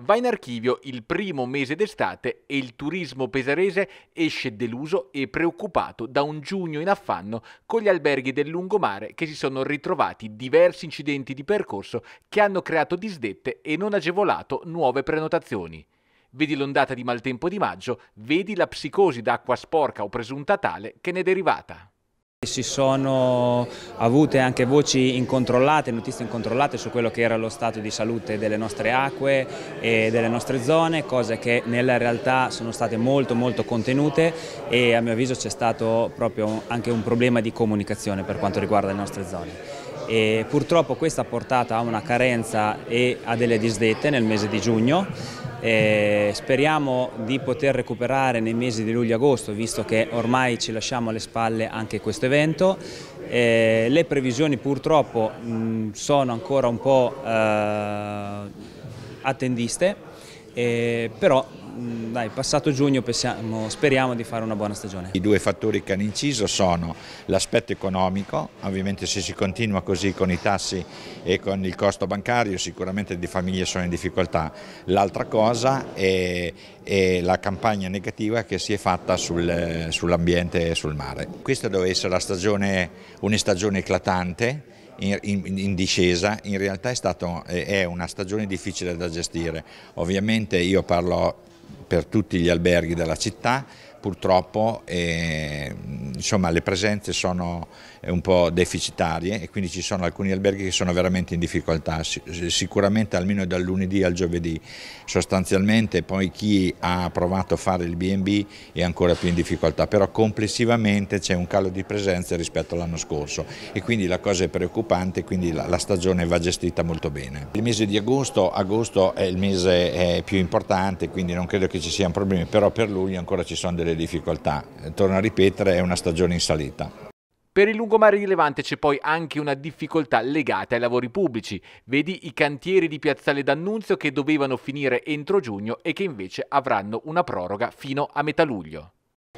Va in archivio il primo mese d'estate e il turismo pesarese esce deluso e preoccupato da un giugno in affanno con gli alberghi del lungomare che si sono ritrovati diversi incidenti di percorso che hanno creato disdette e non agevolato nuove prenotazioni. Vedi l'ondata di maltempo di maggio, vedi la psicosi d'acqua sporca o presunta tale che ne è derivata. Si sono avute anche voci incontrollate, notizie incontrollate su quello che era lo stato di salute delle nostre acque e delle nostre zone, cose che nella realtà sono state molto molto contenute e a mio avviso c'è stato proprio anche un problema di comunicazione per quanto riguarda le nostre zone. E purtroppo questo ha portato a una carenza e a delle disdette nel mese di giugno eh, speriamo di poter recuperare nei mesi di luglio-agosto, visto che ormai ci lasciamo alle spalle anche questo evento. Eh, le previsioni purtroppo mh, mm, sono ancora un po' eh, attendiste, eh, però mm, dai, passato giugno pensiamo, speriamo di fare una buona stagione. I due fattori che hanno inciso sono l'aspetto economico, ovviamente se si continua così con i tassi e con il costo bancario sicuramente le famiglie sono in difficoltà, l'altra cosa è, è, la campagna negativa che si è fatta sul, eh, sull'ambiente e sul mare. Questa doveva essere una stagione eclatante in, in, in, discesa, in realtà è, stato, è una stagione difficile da gestire. Ovviamente io parlo per tutti gli alberghi della città, purtroppo eh, insomma le presenze sono eh, un po' deficitarie e quindi ci sono alcuni alberghi che sono veramente in difficoltà, sicuramente almeno dal lunedì al giovedì. Sostanzialmente poi chi ha provato a fare il B&B è ancora più in difficoltà, però complessivamente c'è un calo di presenze rispetto all'anno scorso e quindi la cosa è preoccupante, quindi la, stagione va gestita molto bene. Il mese di agosto, agosto è il mese più importante, quindi non credo che ci siano problemi, però per luglio ancora ci sono delle difficoltà. Eh, torno a ripetere, è una stagione stagione in salita. Per il lungomare di Levante c'è poi anche una difficoltà legata ai lavori pubblici. Vedi i cantieri di Piazzale D'Annunzio che dovevano finire entro giugno e che invece avranno una proroga fino a metà luglio.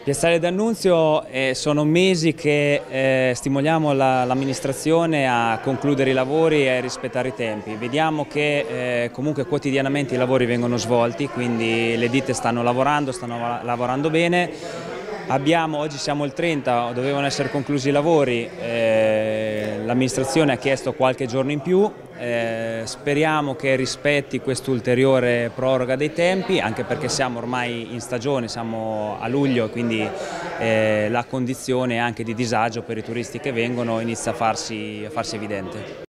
Piazzale D'Annunzio eh, sono mesi che eh, stimoliamo l'amministrazione la, a concludere i lavori e a rispettare i tempi. Vediamo che eh, comunque quotidianamente i lavori vengono svolti, quindi le ditte stanno lavorando, stanno lavorando bene Abbiamo, oggi siamo il 30, dovevano essere conclusi i lavori, eh, l'amministrazione ha chiesto qualche giorno in più, eh, speriamo che rispetti quest'ulteriore proroga dei tempi, anche perché siamo ormai in stagione, siamo a luglio, quindi eh, la condizione anche di disagio per i turisti che vengono inizia a farsi, a farsi evidente.